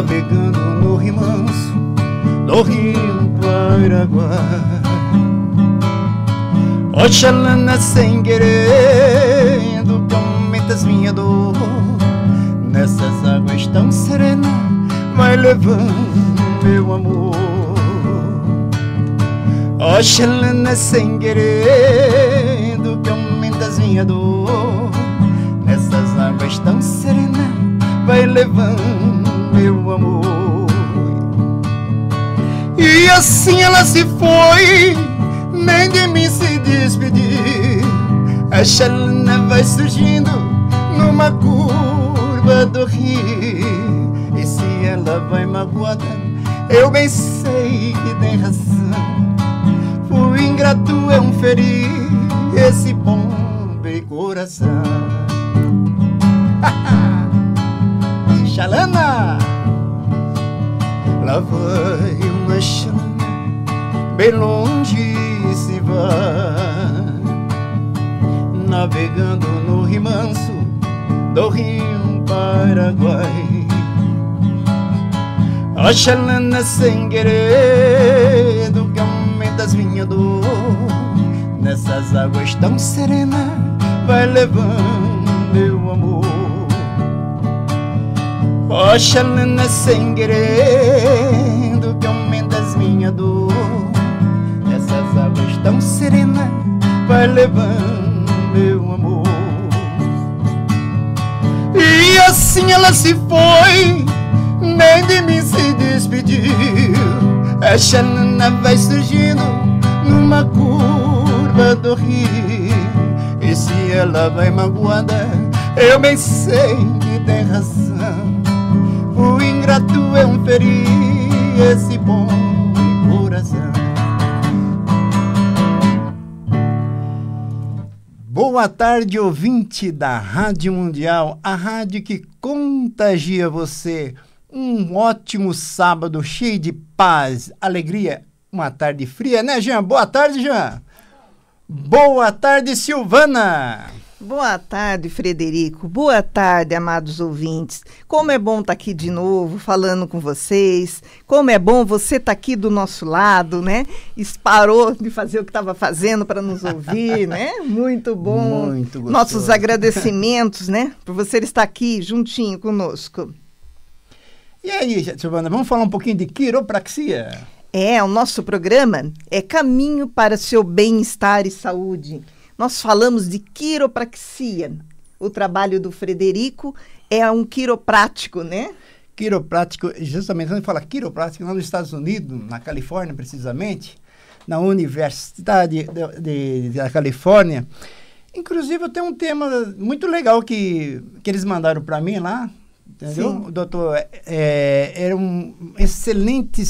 navegando no rimanso do rio Paraguai. Oxalana sem querendo que aumentas minha dor Nessas águas tão serenas vai levando meu amor Oxalana sem querendo que aumentas minha dor Nessas águas tão serenas vai levando amor. E assim ela se foi, nem de mim se despedir. A chalana vai surgindo numa curva do rio. E se ela vai magoada, eu bem sei que tem razão. O ingrato é um ferir esse pobre coração. Lá vai uma chão Bem longe se vai Navegando no rimanso Do rio Paraguai A chalana sem querer Do caminho das vinhas do Nessas águas tão serenas Vai levando Poxa, Lena, sem querendo que aumentas minha dor Essas águas tão serenas vai levando meu amor E assim ela se foi, nem de mim se despediu Essa Lena vai surgindo numa curva do rio E se ela vai magoada, eu bem sei que tem razão muito eu é feri esse bom coração. Boa tarde, ouvinte da Rádio Mundial, a rádio que contagia você. Um ótimo sábado cheio de paz, alegria, uma tarde fria, né, Jean? Boa tarde, Jean. Boa tarde, Silvana. Boa tarde, Frederico. Boa tarde, amados ouvintes. Como é bom estar tá aqui de novo falando com vocês. Como é bom você estar tá aqui do nosso lado, né? Esparou de fazer o que estava fazendo para nos ouvir, né? Muito bom. Muito gostoso. Nossos agradecimentos, né? Por você estar aqui juntinho conosco. E aí, Silvana, vamos falar um pouquinho de quiropraxia? É, o nosso programa é Caminho para seu bem-estar e saúde. Nós falamos de quiropraxia. O trabalho do Frederico é um quiroprático, né? Quiroprático, justamente quando fala quiroprático, lá nos Estados Unidos, na Califórnia precisamente, na Universidade da Califórnia. Inclusive, eu tenho um tema muito legal que, que eles mandaram para mim lá, entendeu? Sim. O doutor é, é era um excelente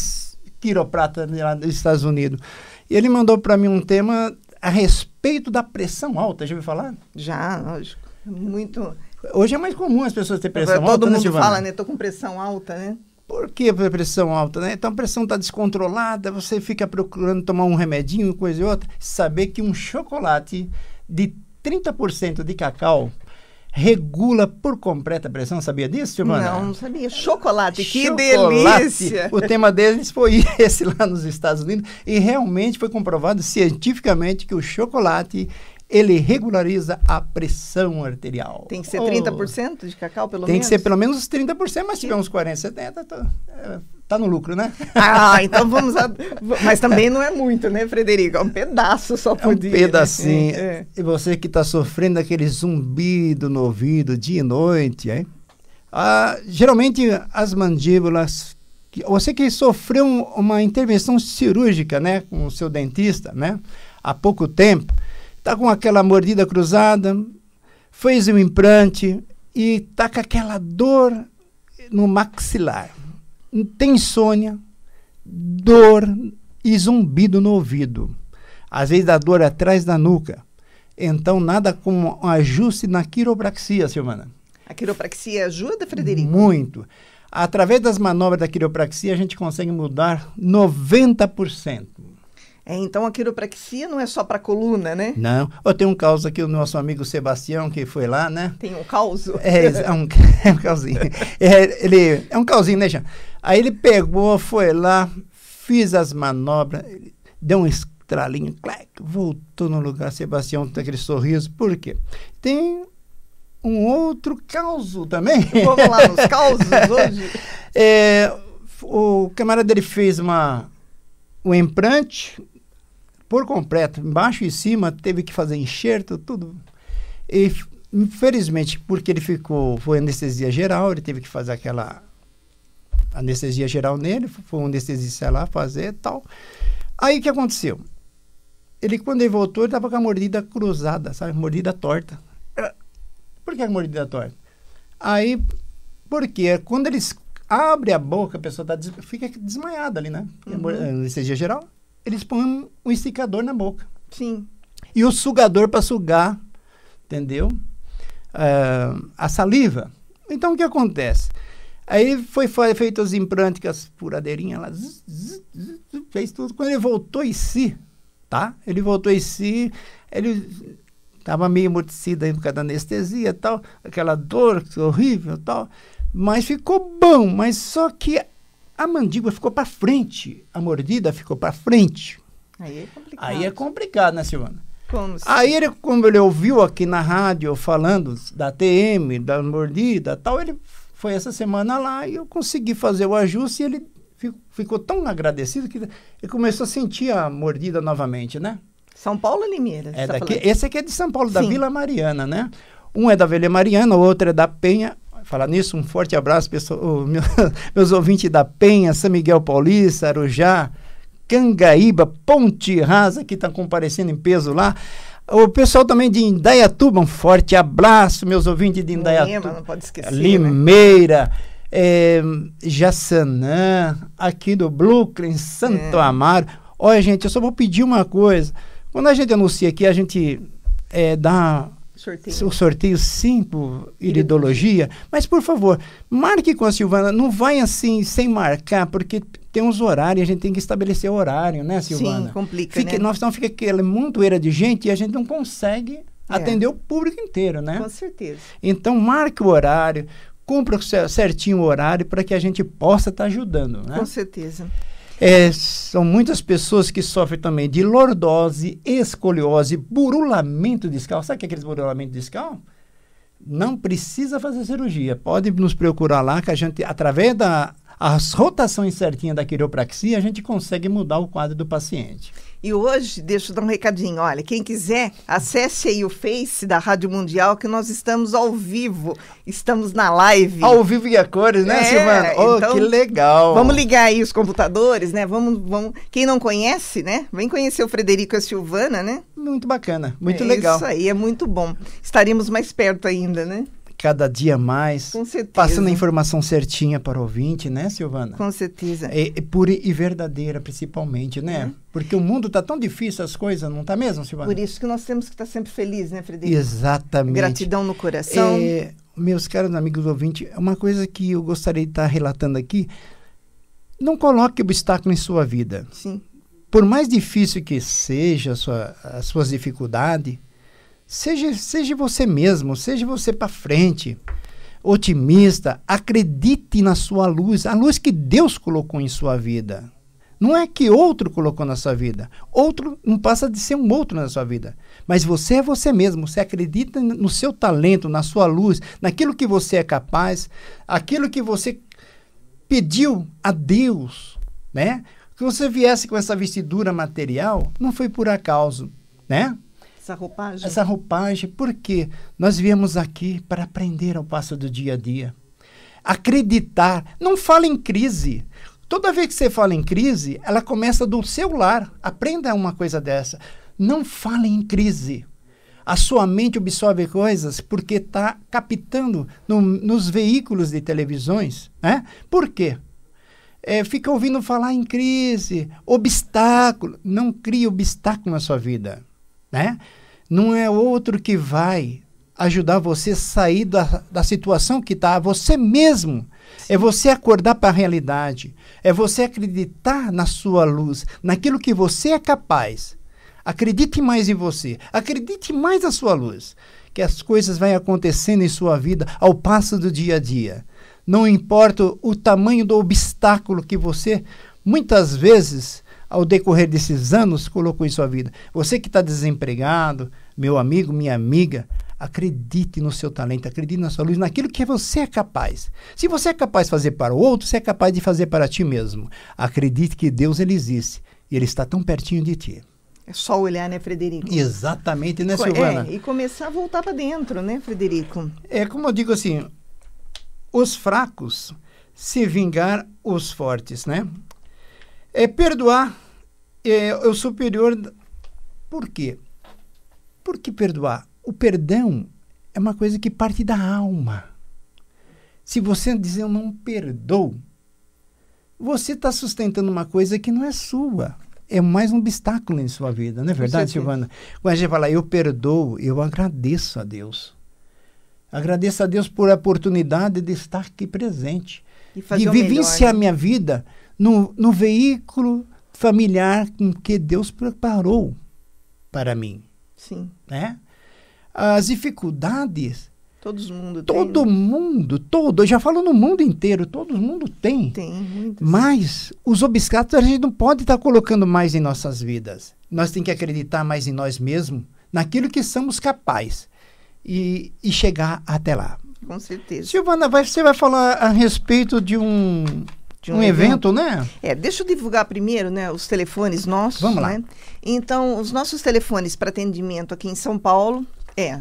quiroprata lá nos Estados Unidos. E ele mandou para mim um tema a respeito Peito da pressão alta, já ouviu falar? Já, lógico. Muito. Hoje é mais comum as pessoas terem pressão Todo alta. Todo né, mundo né, fala, né? Tô com pressão alta, né? Por que pressão alta, né? Então a pressão está descontrolada, você fica procurando tomar um remedinho, coisa e outra. Saber que um chocolate de 30% de cacau regula por completo a pressão. Sabia disso, Silvana? Não, não sabia. Chocolate, que Chocolate. delícia! O tema deles foi esse lá nos Estados Unidos e realmente foi comprovado cientificamente que o chocolate ele regulariza a pressão arterial. Tem que ser 30% oh. de cacau, pelo Tem menos? Tem que ser pelo menos 30%, mas se tiver uns 40, 70, tô, é, Tá no lucro, né? Ah, então vamos. A... Mas também não é muito, né, Frederico? É um pedaço só por é um dia. Né? pedacinho. É. E você que está sofrendo aquele zumbido no ouvido dia e noite, hein? Ah, geralmente as mandíbulas. Você que sofreu uma intervenção cirúrgica, né, com o seu dentista, né, há pouco tempo, está com aquela mordida cruzada, fez um implante e tá com aquela dor no maxilar tem insônia, dor e zumbido no ouvido. Às vezes dá dor atrás da nuca. Então, nada como um ajuste na quiropraxia, Silvana. A quiropraxia ajuda, Frederico? Muito. Através das manobras da quiropraxia, a gente consegue mudar 90%. É, então a quiropraxia não é só para coluna, né? Não. eu tem um caos aqui, o nosso amigo Sebastião, que foi lá, né? Tem um caos? É, é um, é um causinho. É, ele, é um causinho, né, Jean? Aí ele pegou, foi lá, fiz as manobras, deu um estralinho, clac, voltou no lugar. Sebastião tem aquele sorriso. Por quê? Tem um outro caos também. Vamos lá nos causos hoje. é, o camarada dele fez uma, um implante por completo, embaixo e cima, teve que fazer enxerto, tudo. E infelizmente, porque ele ficou, foi anestesia geral, ele teve que fazer aquela anestesia geral nele, foi um anestesista lá fazer e tal. Aí o que aconteceu? Ele, quando ele voltou, ele estava com a mordida cruzada, sabe? Mordida torta. Por que a mordida torta? Aí, porque quando eles abrem a boca, a pessoa tá, fica desmaiada ali, né? É uhum. Anestesia geral, eles põem um esticador na boca. Sim. E o sugador para sugar, entendeu? Uh, a saliva. Então o que acontece? Aí foi, foi feito as implânticas furadeirinha lá, zzz, zzz, zzz, fez tudo. Quando ele voltou em si, tá? Ele voltou em si, ele estava meio amortecido aí por causa da anestesia tal, aquela dor horrível tal, mas ficou bom. Mas só que a mandíbula ficou para frente, a mordida ficou para frente. Aí é complicado. Aí é complicado, né, Silvana? Como se... Aí ele, como ele ouviu aqui na rádio falando da TM, da mordida tal, ele foi essa semana lá e eu consegui fazer o ajuste e ele ficou tão agradecido que ele começou a sentir a mordida novamente, né? São Paulo ou Limeiras? É, é tá daqui, esse aqui é de São Paulo, da Sim. Vila Mariana, né? Um é da Vila Mariana, o outro é da Penha, Falar nisso, um forte abraço, pessoal, meu, meus ouvintes da Penha, São Miguel Paulista, Arujá, Cangaíba, Ponte Rasa, que está comparecendo em peso lá. O pessoal também de Indaiatuba, um forte abraço, meus ouvintes de Indaiatuba. Lima, não pode esquecer. Né? Limeira. Né? É, Jaçanã, aqui do Brooklyn, Santo é. Amaro. Olha, gente, eu só vou pedir uma coisa. Quando a gente anuncia aqui, a gente é, dá sorteio. o sorteio por iridologia. Mas, por favor, marque com a Silvana. Não vai assim, sem marcar, porque tem uns horários, a gente tem que estabelecer horário, né, Silvana? Sim, complica, fica, né? Nós então fica aquela é montoeira de gente e a gente não consegue é. atender o público inteiro, né? Com certeza. Então, marque o horário, cumpra certinho o horário para que a gente possa estar tá ajudando, né? Com certeza. É, são muitas pessoas que sofrem também de lordose, escoliose, burulamento discal. Sabe o que é aquele burulamento discal? Não precisa fazer cirurgia. Pode nos procurar lá que a gente, através da as rotações certinhas da quiropraxia, a gente consegue mudar o quadro do paciente. E hoje, deixa eu dar um recadinho, olha, quem quiser, acesse aí o Face da Rádio Mundial, que nós estamos ao vivo, estamos na live. Ao vivo e a cores, né, é, Silvana? Oh, então, que legal! Vamos ligar aí os computadores, né? Vamos, vamos... Quem não conhece, né? Vem conhecer o Frederico e a Silvana, né? Muito bacana, muito é legal. Isso aí, é muito bom. Estaríamos mais perto ainda, né? cada dia mais. Com certeza. Passando a informação certinha para o ouvinte, né, Silvana? Com certeza. E, é, é pura e verdadeira, principalmente, né? Uhum. Porque o mundo está tão difícil as coisas, não está mesmo, Silvana? Por isso que nós temos que estar tá sempre felizes, né, Frederico? Exatamente. Gratidão no coração. É, meus caros amigos ouvintes, uma coisa que eu gostaria de estar tá relatando aqui, não coloque obstáculo em sua vida. Sim. Por mais difícil que seja sua, as suas dificuldades, Seja, seja você mesmo, seja você para frente, otimista, acredite na sua luz, a luz que Deus colocou em sua vida. Não é que outro colocou na sua vida. Outro não passa de ser um outro na sua vida. Mas você é você mesmo. Você acredita no seu talento, na sua luz, naquilo que você é capaz, aquilo que você pediu a Deus, né? Que você viesse com essa vestidura material, não foi por acaso, né? essa roupagem? Essa roupagem, porque nós viemos aqui para aprender ao passo do dia a dia. Acreditar. Não fala em crise. Toda vez que você fala em crise, ela começa do seu lar. Aprenda uma coisa dessa. Não fale em crise. A sua mente absorve coisas porque está captando no, nos veículos de televisões. Né? Por quê? É, fica ouvindo falar em crise, obstáculo. Não crie obstáculo na sua vida. Né? não é outro que vai ajudar você a sair da, da situação que está, você mesmo. É você acordar para a realidade. É você acreditar na sua luz, naquilo que você é capaz. Acredite mais em você. Acredite mais na sua luz. Que as coisas vão acontecendo em sua vida ao passo do dia a dia. Não importa o tamanho do obstáculo que você muitas vezes ao decorrer desses anos colocou em sua vida. Você que está desempregado, meu amigo, minha amiga, acredite no seu talento, acredite na sua luz, naquilo que você é capaz. Se você é capaz de fazer para o outro, você é capaz de fazer para ti mesmo. Acredite que Deus ele existe e ele está tão pertinho de ti. É só olhar, né, Frederico? Exatamente, né, Silvana? É, e começar a voltar para dentro, né, Frederico? É como eu digo assim, os fracos se vingar os fortes, né? É, perdoar é, é o superior. Por quê? Por que perdoar? O perdão é uma coisa que parte da alma. Se você dizer eu não perdoo, você está sustentando uma coisa que não é sua. É mais um obstáculo em sua vida, não é verdade, Silvana? Quando a gente fala, eu perdoo, eu agradeço a Deus. Agradeço a Deus por a oportunidade de estar aqui presente. E fazer vivenciar melhor, né? minha vida no, no veículo familiar com que Deus preparou para mim. Sim. Né? As dificuldades. Todos mundo Todo tem, né? mundo, todo. Eu já falo no mundo inteiro, todo mundo tem. Tem. muito. Mas os obstáculos a gente não pode estar tá colocando mais em nossas vidas. Nós temos que acreditar mais em nós mesmos, naquilo que somos capazes. E, e chegar até lá. Com certeza. Silvana, vai, você vai falar a respeito de um de um, um evento, evento, né? É, deixa eu divulgar primeiro, né, os telefones nossos. Vamos lá. Né? Então, os nossos telefones para atendimento aqui em São Paulo é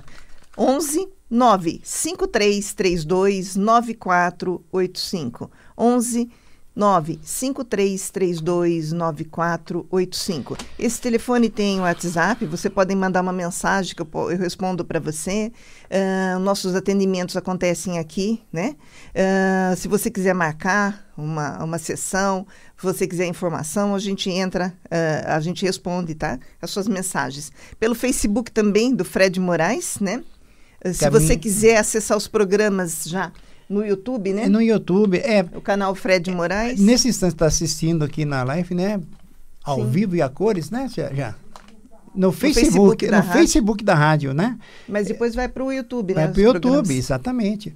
11 95332 9485. 11 953329485. Esse telefone tem WhatsApp, você pode mandar uma mensagem que eu, eu respondo para você. Uh, nossos atendimentos acontecem aqui, né? Uh, se você quiser marcar uma, uma sessão, se você quiser informação, a gente entra, uh, a gente responde, tá? As suas mensagens. Pelo Facebook também, do Fred Moraes, né? se você quiser acessar os programas já no YouTube, né? No YouTube, é. O canal Fred é, Moraes. Nesse instante está assistindo aqui na live, né? Ao Sim. vivo e a cores, né? Já. já. No Facebook, no Facebook, da, no rádio. Facebook da rádio, né? Mas depois vai para o YouTube, né? Vai para o YouTube, programas. exatamente.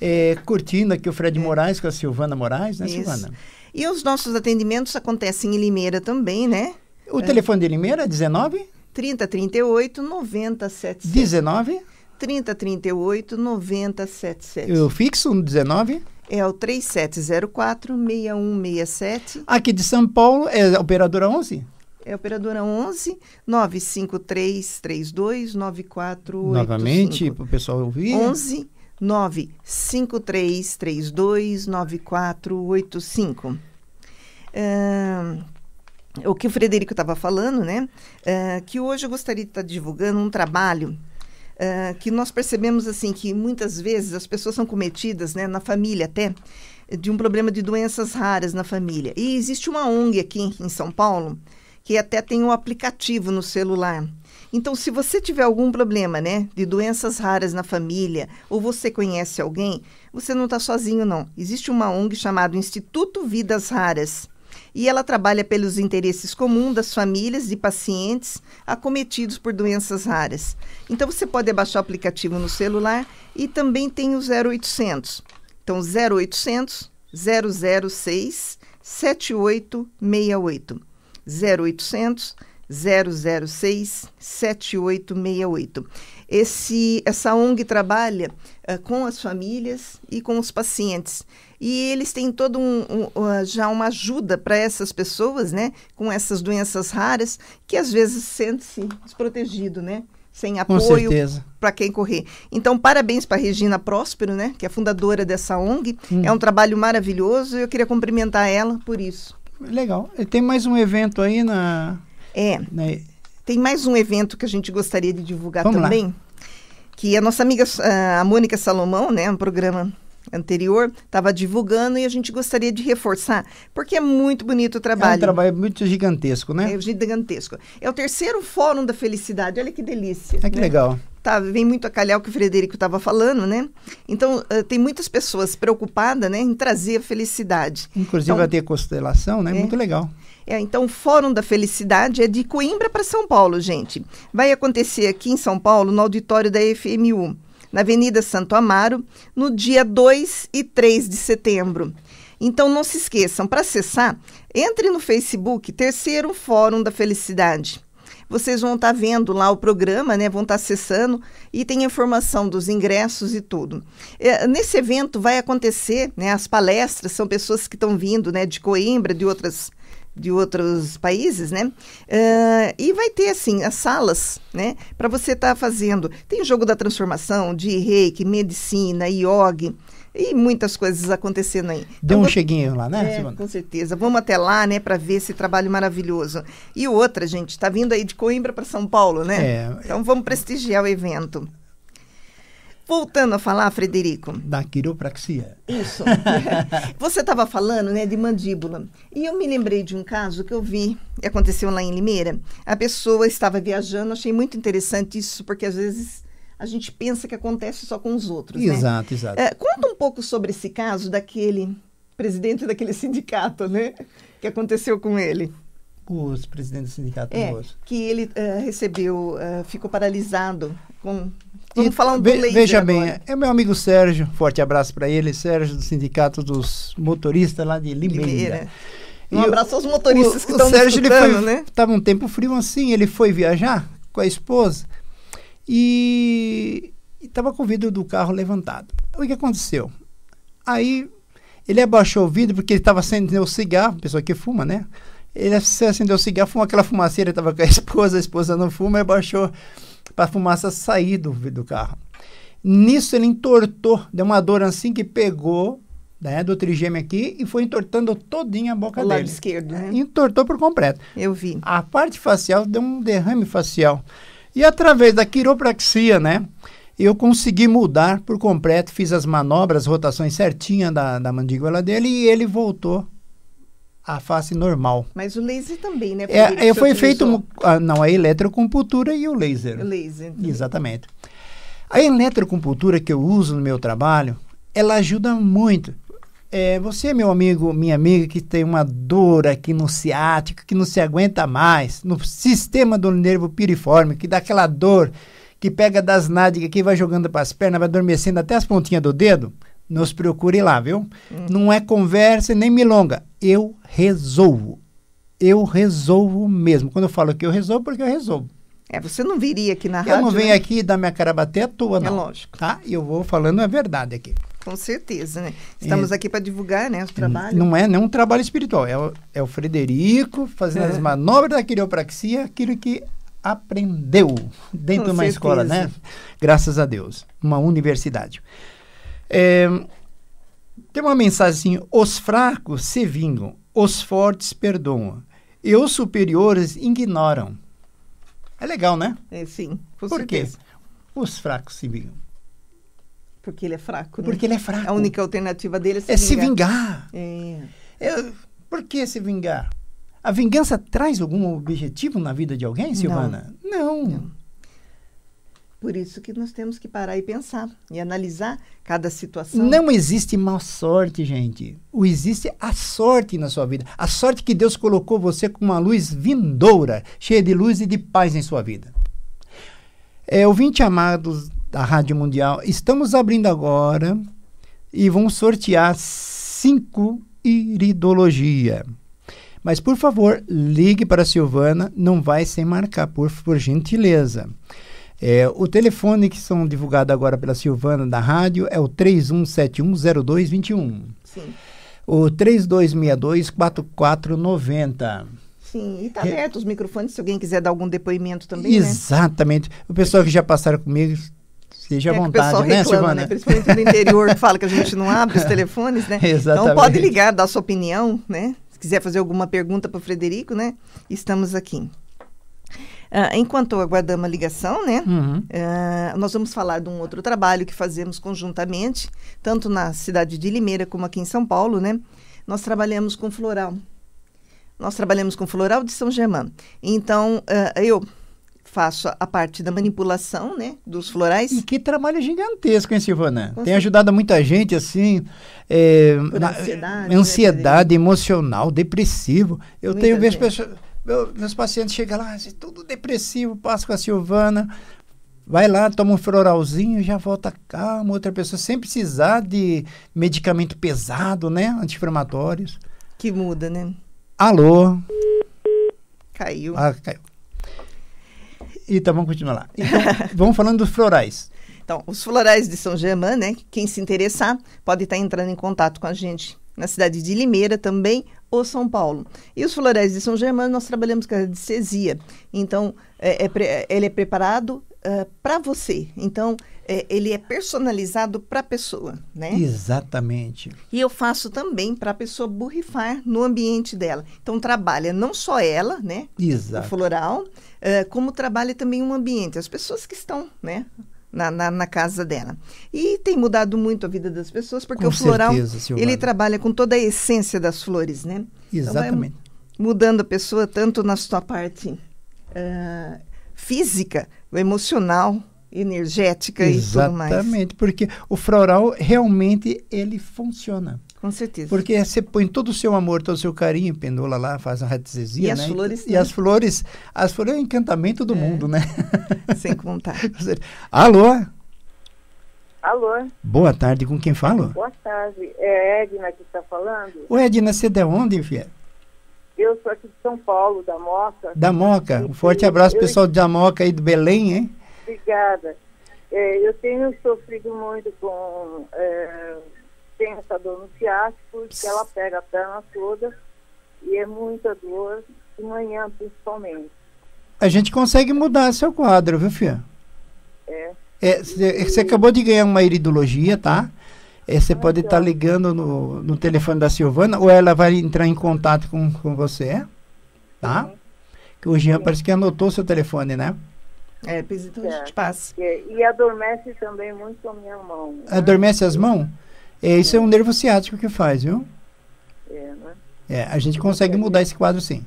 É, curtindo aqui o Fred é. Moraes com a Silvana Moraes, né, Isso. Silvana? E os nossos atendimentos acontecem em Limeira também, né? O é. telefone de Limeira é 19? 30, 90 9077. 19? 3038 9077. Eu o fixo 19? É o 3704-6167. Aqui de São Paulo é operadora 11? É operadora 11 953 32 9485. Novamente, para o pessoal ouvir. 11 953 32 9485. Uh, o que o Frederico estava falando, né? Uh, que hoje eu gostaria de estar tá divulgando um trabalho uh, que nós percebemos assim que muitas vezes as pessoas são cometidas, né, na família até, de um problema de doenças raras na família. E existe uma ONG aqui em, em São Paulo que até tem um aplicativo no celular. Então, se você tiver algum problema, né, de doenças raras na família, ou você conhece alguém, você não está sozinho, não. Existe uma ONG chamada Instituto Vidas Raras e ela trabalha pelos interesses comuns das famílias de pacientes acometidos por doenças raras. Então você pode baixar o aplicativo no celular e também tem o 0800. Então 0800 006 7868. 0800 006 7868. Esse, essa ONG trabalha uh, com as famílias e com os pacientes. E eles têm todo um, um uh, já uma ajuda para essas pessoas, né, com essas doenças raras, que às vezes sente-se desprotegido, né? Sem apoio para quem correr. Então, parabéns para Regina Próspero, né, que é fundadora dessa ONG. Hum. É um trabalho maravilhoso e eu queria cumprimentar ela por isso. Legal. Tem mais um evento aí na é. Né? Tem mais um evento que a gente gostaria de divulgar Vamos também. Lá. Que a nossa amiga, ah, a Mônica Salomão, né, um programa anterior, estava divulgando e a gente gostaria de reforçar, porque é muito bonito o trabalho. É um trabalho muito gigantesco, né? É gigantesco. É o terceiro Fórum da Felicidade, olha que delícia. É que né? legal. Tá, vem muito a calhar o que o Frederico estava falando, né? Então, uh, tem muitas pessoas preocupadas né, em trazer a felicidade. Inclusive, então, vai ter constelação, né? É, muito legal. É, então, o Fórum da Felicidade é de Coimbra para São Paulo, gente. Vai acontecer aqui em São Paulo, no auditório da FMU, na Avenida Santo Amaro, no dia 2 e 3 de setembro. Então, não se esqueçam, para acessar, entre no Facebook Terceiro Fórum da Felicidade. Vocês vão estar tá vendo lá o programa, né? vão estar tá acessando e tem informação dos ingressos e tudo. É, nesse evento vai acontecer, né? as palestras são pessoas que estão vindo né? de Coimbra, de outras cidades de outros países, né? Uh, e vai ter, assim, as salas, né? Para você estar tá fazendo. Tem jogo da transformação, de reiki, medicina, yoga e muitas coisas acontecendo aí. Deu então, um cheguinho lá, né, é, Com certeza. Vamos até lá, né, para ver esse trabalho maravilhoso. E outra, gente, está vindo aí de Coimbra para São Paulo, né? É. Então vamos prestigiar o evento. Voltando a falar, Frederico. Da quiropraxia. Isso. Você estava falando né, de mandíbula. E eu me lembrei de um caso que eu vi, aconteceu lá em Limeira. A pessoa estava viajando, achei muito interessante isso, porque às vezes a gente pensa que acontece só com os outros. Né? Exato, né? exato. É, conta um pouco sobre esse caso daquele presidente daquele sindicato, né? Que aconteceu com ele os presidentes do sindicato é, Que ele uh, recebeu, uh, ficou paralisado com Vamos e falar um do Veja agora. bem, é meu amigo Sérgio, forte abraço para ele, Sérgio do Sindicato dos Motoristas lá de Limeira. Limeira. Um e abraço aos motoristas o, que estão Sérgio, ele foi, né? Tava um tempo frio assim, ele foi viajar com a esposa e estava com o vidro do carro levantado. O que aconteceu? Aí ele abaixou o vidro porque ele estava acendendo o cigarro, pessoa que fuma, né? Ele acendeu o cigarro, fumou aquela fumaceira, estava com a esposa, a esposa não fuma, abaixou para a fumaça sair do, do carro. Nisso ele entortou, deu uma dor assim que pegou né, do trigêmeo aqui e foi entortando todinha a boca o dele. lado esquerdo, né? Entortou por completo. Eu vi. A parte facial deu um derrame facial. E através da quiropraxia, né, eu consegui mudar por completo, fiz as manobras, rotações certinha da, da mandíbula dele e ele voltou a face normal. Mas o laser também, né? é, é foi feito, ah, não, a eletrocompultura e o laser. O laser. Exatamente. A eletrocompultura que eu uso no meu trabalho, ela ajuda muito. É, você, meu amigo, minha amiga, que tem uma dor aqui no ciático, que não se aguenta mais, no sistema do nervo piriforme, que dá aquela dor, que pega das nádegas, que vai jogando para as pernas, vai adormecendo até as pontinhas do dedo, nos procure lá, viu? Hum. Não é conversa nem milonga. Eu resolvo. Eu resolvo mesmo. Quando eu falo que eu resolvo, porque eu resolvo. É, você não viria aqui na eu rádio. Eu não venho né? aqui dar minha cara bater à toa, é não. É lógico. Tá? E Eu vou falando a verdade aqui. Com certeza, né? Estamos é, aqui para divulgar, né, os trabalhos. Não é, nem um trabalho espiritual, é o, é o Frederico fazendo é. as manobras da quiropraxia, aquilo que aprendeu dentro Com de uma certeza. escola, né? Graças a Deus, uma universidade. É, tem uma mensagem assim: os fracos se vingam, os fortes perdoam, e os superiores ignoram. É legal, né? É, sim. Por quê? Os fracos se vingam. Porque ele é fraco, né? Porque ele é fraco. A única alternativa dele é se é vingar. Se vingar. É. é. Por que se vingar? A vingança traz algum objetivo na vida de alguém, Silvana? Não. Não. Não. Por isso que nós temos que parar e pensar e analisar cada situação. Não existe má sorte, gente. O existe a sorte na sua vida. A sorte que Deus colocou você com uma luz vindoura, cheia de luz e de paz em sua vida. É, ouvinte amados da Rádio Mundial, estamos abrindo agora e vamos sortear cinco iridologia. Mas, por favor, ligue para a Silvana, não vai sem marcar, por, por gentileza. É, o telefone que são divulgados agora pela Silvana da rádio é o 31710221. Sim. O 3262-4490. Sim, e está aberto é. os microfones se alguém quiser dar algum depoimento também. Né? Exatamente. Né? O pessoal que já passaram comigo Seja é à é vontade, né, reclama, né? Silvana? Né? Principalmente no interior, que fala que a gente não abre os telefones, né? Exatamente. Então pode ligar, dar sua opinião, né? Se quiser fazer alguma pergunta para o Frederico, né? Estamos aqui. Ah, enquanto aguardamos a ligação, né? Uhum. Uh, nós vamos falar de um outro trabalho que fazemos conjuntamente, tanto na cidade de Limeira como aqui em São Paulo, né? Nós trabalhamos com floral. Nós trabalhamos com floral de São Germão. Então, uh, eu faço a parte da manipulação, né, dos florais. E que trabalho gigantesco, hein, Silvana? Com Tem certeza. ajudado muita gente, assim, é, na, ansiedade, né, ansiedade né? emocional, depressivo. Eu tenho visto pessoas meu, meus pacientes chegam lá, assim, tudo depressivo, passa com a Silvana, vai lá, toma um floralzinho, já volta calmo, outra pessoa, sem precisar de medicamento pesado, né? Anti-inflamatórios. Que muda, né? Alô? Caiu. Ah, caiu. Então, vamos continuar lá. Então, vamos falando dos florais. Então, os florais de São Germán, né? Quem se interessar pode estar tá entrando em contato com a gente na cidade de Limeira também ou São Paulo. E os florais de São Germano, nós trabalhamos com a anestesia. Então, é, é, é, ele é preparado uh, é, para você. Então, é, ele é personalizado para a pessoa, né? Exatamente. E eu faço também para a pessoa borrifar no ambiente dela. Então, trabalha não só ela, né? Exato. O floral, uh, como trabalha também o um ambiente. As pessoas que estão, né? na, na, na, casa dela. E tem mudado muito a vida das pessoas, porque com o floral, certeza, ele trabalha com toda a essência das flores, né? Então, é Exatamente. Então mudando a pessoa tanto na sua parte uh, física, emocional, energética Exatamente, e tudo mais. Exatamente, porque o floral realmente ele funciona. Com certeza. Porque é, você põe todo o seu amor, todo o seu carinho, pendula lá, faz uma reticesia, né? então, E as né? flores. E, e as flores, as flores é o encantamento do é. mundo, né? Sem contar. Alô? Alô? Boa tarde, com quem falo? Boa tarde, é Edna que está falando. Ô Edna, você é de onde, filha? Eu sou aqui de São Paulo, da Moca. Da Moca, um forte abraço eu... pessoal da Moca aí do Belém, hein? Obrigada. É, eu tenho sofrido muito com... É tem essa dor no ciático, que ela pega a perna toda e é muita dor, de manhã principalmente. A gente consegue mudar seu quadro, viu, Fia? É. Você é, é acabou de ganhar uma iridologia, tá? Você é, pode estar então. tá ligando no, no telefone da Silvana ou ela vai entrar em contato com, com você, tá? Que o Jean Sim. parece que anotou seu telefone, né? É, precisa é. a gente passa. É, e adormece também muito a minha mão. Né? Adormece as mãos? É, isso é um nervo ciático que faz, viu? É, né? É, a gente consegue mudar esse quadro sim.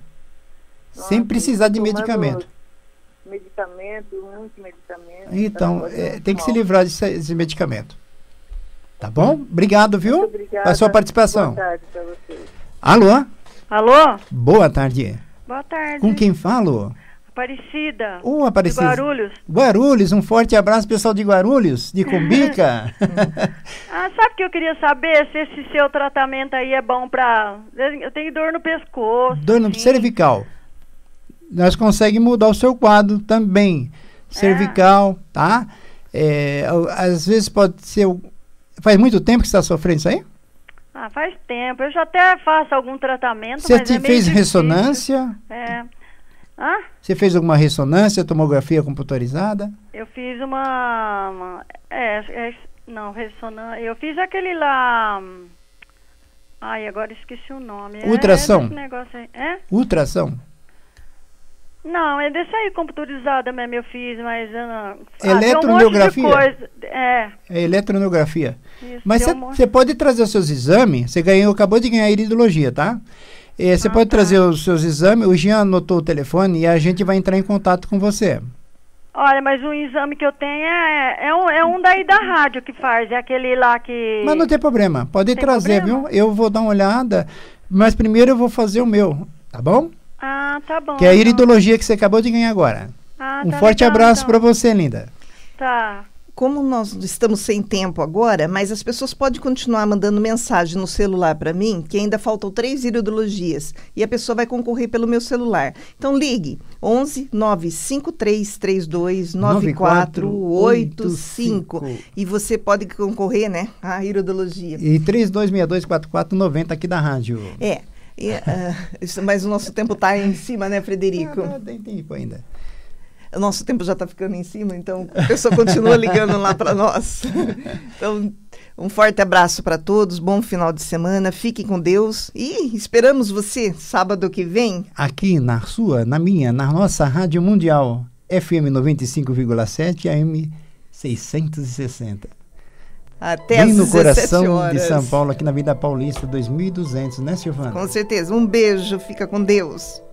Nossa, ah, sem precisar de medicamento. Medicamento, muito medicamento. Então, é, tem que se livrar desse, desse, medicamento. Tá bom? Obrigado, viu? Muito obrigada. A sua participação. Boa tarde pra você. Alô? Alô? Boa tarde. Boa tarde. Com quem falo? Aparecida. Um Aparecida. De Guarulhos. Guarulhos, um forte abraço, pessoal de Guarulhos, de Cumbica. ah, sabe que eu queria saber se esse seu tratamento aí é bom para. Eu tenho dor no pescoço. Dor no sim. cervical. Nós conseguimos mudar o seu quadro também. É? Cervical, é. tá? É, às vezes pode ser. Faz muito tempo que você está sofrendo isso aí? Ah, faz tempo. Eu já até faço algum tratamento. Você mas te é fez difícil. ressonância? É. Hã? Você fez alguma ressonância, tomografia computarizada? Eu fiz uma. uma é, é, não, ressonância. Eu fiz aquele lá. Ai, agora esqueci o nome. Ultração? É, é? Não, é desse aí computadorizada mesmo eu fiz, mas. Uh, eletromiografia? Ah, um coisa, é. é. Isso, mas você um pode trazer os seus exames, você ganhou, acabou de ganhar iridologia, tá? É, você ah, pode tá. trazer os seus exames. O Jean anotou o telefone e a gente vai entrar em contato com você. Olha, mas o exame que eu tenho é, é, um, é um daí da rádio que faz, é aquele lá que. Mas não tem problema, pode tem trazer, problema? viu? Eu vou dar uma olhada, mas primeiro eu vou fazer o meu, tá bom? Ah, tá bom. Que é a então. iridologia que você acabou de ganhar agora. Ah, um tá forte legal, abraço então. para você, linda. Tá como nós estamos sem tempo agora, mas as pessoas podem continuar mandando mensagem no celular para mim, que ainda faltam três iridologias, e a pessoa vai concorrer pelo meu celular. Então ligue 11 95332 9485 e você pode concorrer, né, à iridologia. E 32624490 aqui da rádio. É. uh, mas o nosso tempo está em cima, né, Frederico? Ah, tem tempo ainda o nosso tempo já está ficando em cima, então a pessoa continua ligando lá para nós. Então, um forte abraço para todos, bom final de semana, fiquem com Deus e esperamos você sábado que vem. Aqui na sua, na minha, na nossa Rádio Mundial, FM 95,7 AM 660. Até Bem no coração horas. de São Paulo, aqui na Vida Paulista, 2200, né, Silvana? Com certeza. Um beijo, fica com Deus.